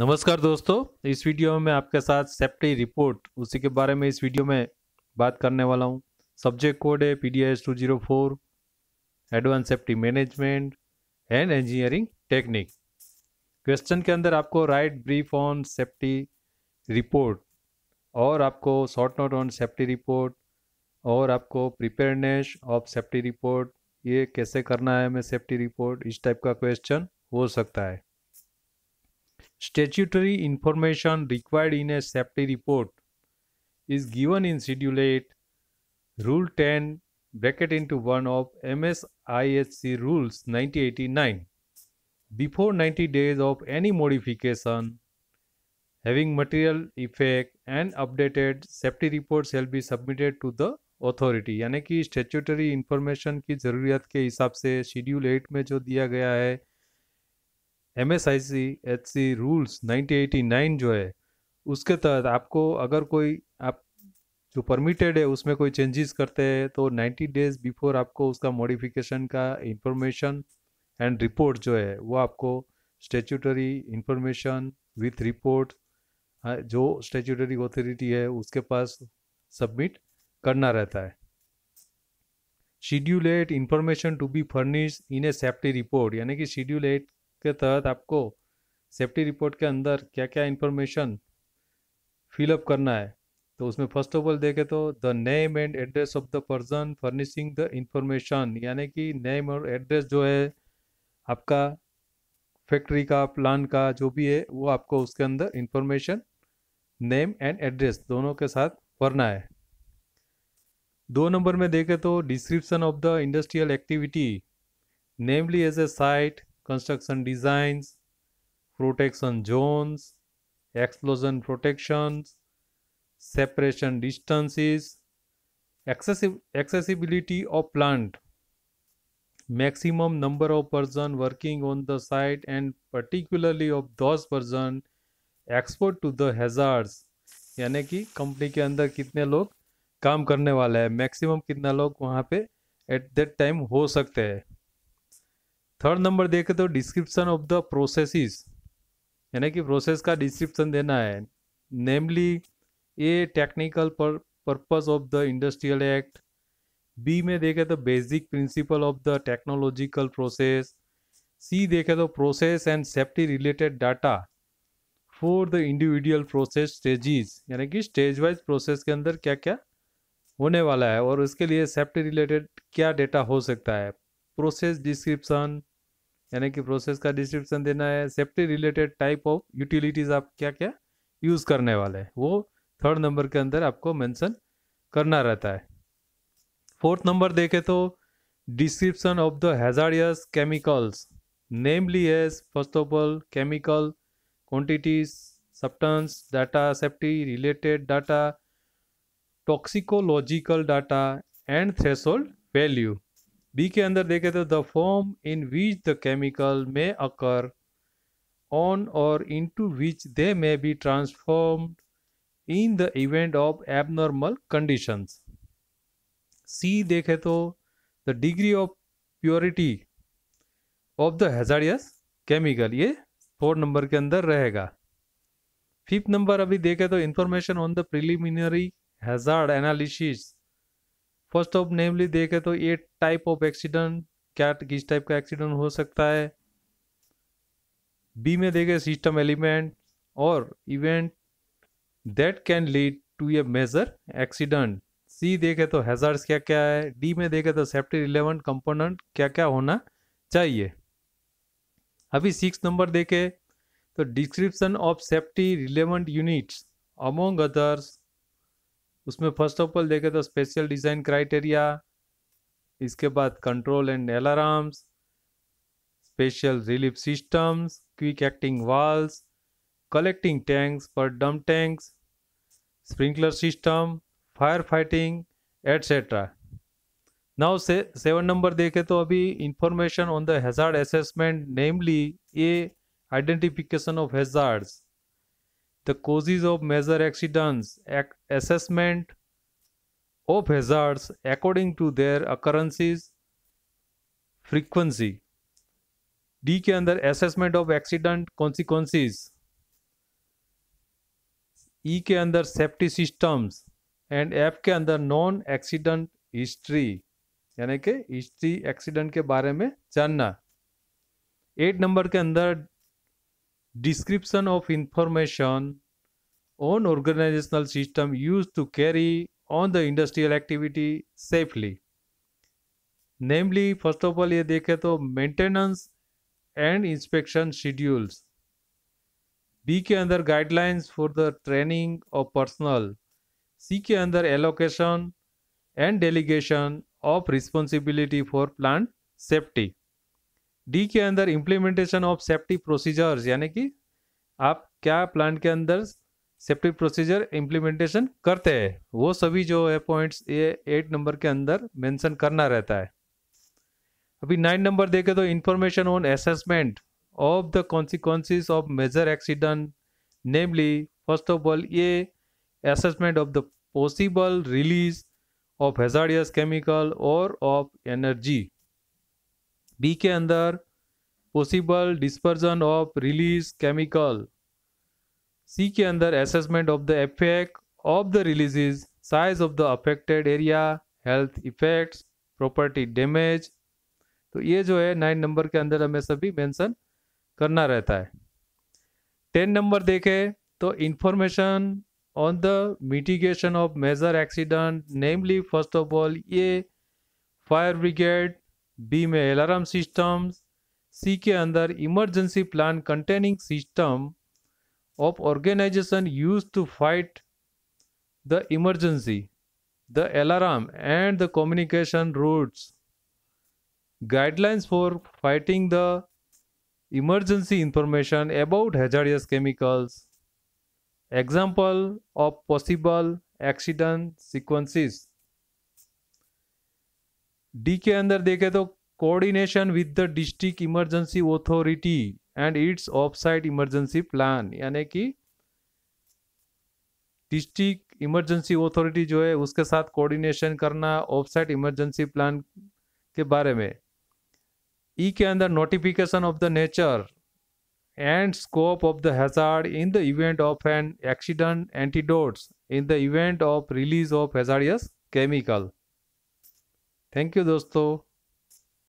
नमस्कार दोस्तों इस वीडियो में मैं आपके साथ सेफ्टी रिपोर्ट उसी के बारे में इस वीडियो में बात करने वाला हूँ सब्जेक्ट कोड है P D S two zero four advance safety management and engineering technique question के अंदर आपको write brief on safety report और आपको short note on safety report और आपको प्रिपेयरनेस ऑफ सेफ्टी रिपोर्ट ये कैसे करना है हमें सेफ्टी रिपोर्ट इस टाइप का क्वेश्चन हो सकता है Statutory information required in a safety report is given in Schedule 8, Rule 10, bracket into 1 of MSIHC Rules 1989 before 90 days of any modification having material effect and updated safety report shall be submitted to the authority यानी कि statutory information की ज़रूरत के हिसाब से schedule eight में जो दिया गया है M S I C H C rules nineteen eighty nine जो है उसके तहत आपको अगर कोई आप जो परमिटेड है उसमें कोई चेंजेस करते हैं तो नाइन्टी डेज बिफोर आपको उसका मॉडिफिकेशन का इंफॉर्मेशन एंड रिपोर्ट जो है वो आपको स्टेचुटरी इंफॉर्मेशन विथ रिपोर्ट जो स्टेचुटरी ऑथोरिटी है उसके पास सबमिट करना रहता है schedule eight information to be furnish in a safety report यानी कि शेड्यूल एट के तहत आपको सेफ्टी रिपोर्ट के अंदर क्या क्या इन्फॉर्मेशन फिलअप करना है तो उसमें फर्स्ट ऑफ ऑल देखें तो the name and address of the person furnishing the information यानी कि नेम और एड्रेस जो है आपका फैक्ट्री का प्लान का जो भी है वो आपको उसके अंदर इंफॉर्मेशन नेम एंड एड्रेस दोनों के साथ भरना है दो नंबर में देखें तो description of the industrial activity namely as a site construction designs, protection zones, explosion protections, separation distances, excessive accessibility of plant, maximum number of person working on the site and particularly of those person export to the hazards यानी कि company के अंदर कितने लोग काम करने वाले हैं मैक्सिमम कितना लोग वहाँ पे एट दैट टाइम हो सकते हैं थर्ड नंबर देखे तो डिस्क्रिप्शन ऑफ द प्रोसेसिस यानी कि प्रोसेस का डिस्क्रिप्शन देना है namely a technical purpose of the industrial act B में देखे तो basic principle of the technological process C देखे तो process and safety related data for the individual process stages यानी कि स्टेज वाइज प्रोसेस के अंदर क्या क्या होने वाला है और उसके लिए सेफ्टी रिलेटेड क्या डेटा हो सकता है प्रोसेस डिस्क्रिप्शन यानी कि प्रोसेस का डिस्क्रिप्शन देना है safety related type of utilities आप क्या क्या यूज़ करने वाले हैं वो थर्ड नंबर के अंदर आपको मेंशन करना रहता है फोर्थ नंबर देखे तो description of the hazardous chemicals namely as first of all chemical quantities substance data safety related data toxicological data and threshold value B के अंदर देखे तो the form in which the chemical may occur on और into which they may be transform in the event of abnormal condition C देखे तो the degree of purity of the hazardous chemical ये four number के अंदर रहेगा fifth number अभी देखे तो information on the preliminary hazard analysis first of namely देखें तो ये टाइप ऑफ एक्सीडेंट क्या किस टाइप का एक्सीडेंट हो सकता है बी में देखें सिस्टम एलिमेंट और event that can lead to a major accident C देखे तो हैजार्ड्स क्या क्या है डी में देखे तो सेफ्टी रिलेवेंट कंपोनेंट क्या क्या होना चाहिए अभी सिक्स नंबर देखे तो description of safety relevant units among others उसमें फर्स्ट ऑफ ऑल देखे तो स्पेशल डिज़ाइन क्राइटेरिया इसके बाद control and alarms special relief systems quick acting valves collecting tanks पर dump tanks sprinkler system fire fighting etcetera से seven number देखे तो अभी information on the hazard assessment namely a identification of hazards the causes of major accidents, ac assessment of hazards according to their occurrences, frequency. d के अंदर assessment of accident consequences e के अंदर safety systems and F के अंदर non accident history यानी कि history accident के बारे में जानना एट नंबर के अंदर description of information on organizational system used to carry on the industrial activity safely. Namely, first of all, ये देखे तो maintenance and inspection schedules. B Under guidelines for the training of personnel. C Under allocation and delegation of responsibility for plant safety. D के अंदर implementation of safety procedures यानी कि आप क्या plant के अंदर सेफ्टी प्रोसीजर इम्प्लीमेंटेशन करते हैं वो सभी जो है पॉइंट्स ये एट नंबर के अंदर मेंशन करना रहता है अभी नाइन नंबर देखे तो information on assessment of the consequences of major accident namely first of all ये assessment of the possible release of hazardous chemical और ऑफ एनर्जी बी के अंदर possible dispersion of release chemical C के अंदर assessment of the effect of the releases size of the affected area health effects property damage तो ये जो है nine number के अंदर हमें सभी मेंशन करना रहता है टेन नंबर देखें तो information on the mitigation of major accident namely first of all ये फायर ब्रिगेड बी में अलार्म सिस्टम सी के अंदर emergency plan containing system of organization use to fight the emergency the alarm and the communication routes guidelines for fighting the emergency information about hazardous chemicals example of possible accident sequences D के अंदर देखे तो coordination with the district emergency authority and its of side emergency plan यानी कि district emergency authority जो है उसके साथ कोऑर्डिनेशन करना ऑफ साइड इमरजेंसी प्लान के बारे में ई e के अंदर notification of the nature and scope of the hazard in the event of an accident antidotes in the event of release of hazardous chemical thank you दोस्तों